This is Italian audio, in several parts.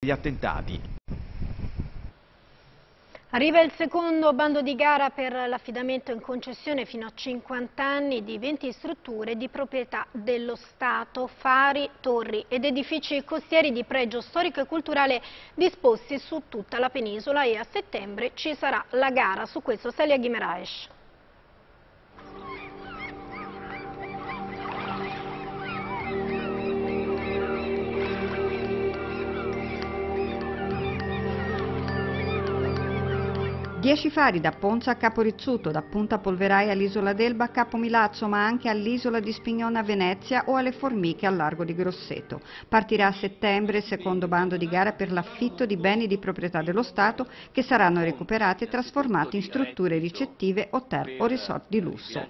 gli attentati. Arriva il secondo bando di gara per l'affidamento in concessione fino a 50 anni di 20 strutture di proprietà dello Stato, fari, torri ed edifici costieri di pregio storico e culturale disposti su tutta la penisola e a settembre ci sarà la gara. Su questo Celia Ghimeraes. 10 fari da Ponza a Capo Rizzuto, da Punta Polverai all'Isola d'Elba a Capo Milazzo, ma anche all'Isola di Spignona a Venezia o alle Formiche al largo di Grosseto. Partirà a settembre il secondo bando di gara per l'affitto di beni di proprietà dello Stato che saranno recuperati e trasformati in strutture ricettive, hotel o resort di lusso.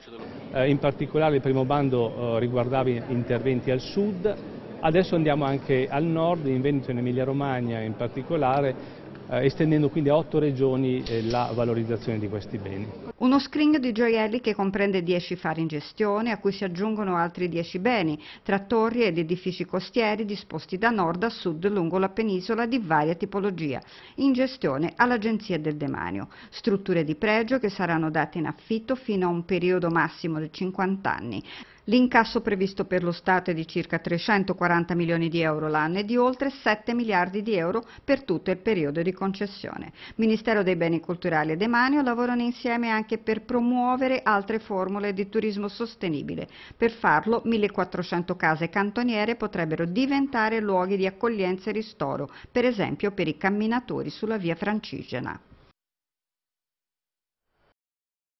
Eh, in particolare il primo bando eh, riguardava interventi al sud, Adesso andiamo anche al nord, in Veneto e in Emilia Romagna in particolare, eh, estendendo quindi a otto regioni eh, la valorizzazione di questi beni. Uno screening di gioielli che comprende dieci fari in gestione, a cui si aggiungono altri dieci beni, tra torri ed edifici costieri disposti da nord a sud lungo la penisola di varia tipologia, in gestione all'Agenzia del Demanio. Strutture di pregio che saranno date in affitto fino a un periodo massimo di 50 anni. L'incasso previsto per lo Stato è di circa 340 milioni di euro l'anno e di oltre 7 miliardi di euro per tutto il periodo di concessione. Ministero dei Beni Culturali e Demanio lavorano insieme anche per promuovere altre formule di turismo sostenibile. Per farlo 1400 case cantoniere potrebbero diventare luoghi di accoglienza e ristoro, per esempio per i camminatori sulla via Francigena.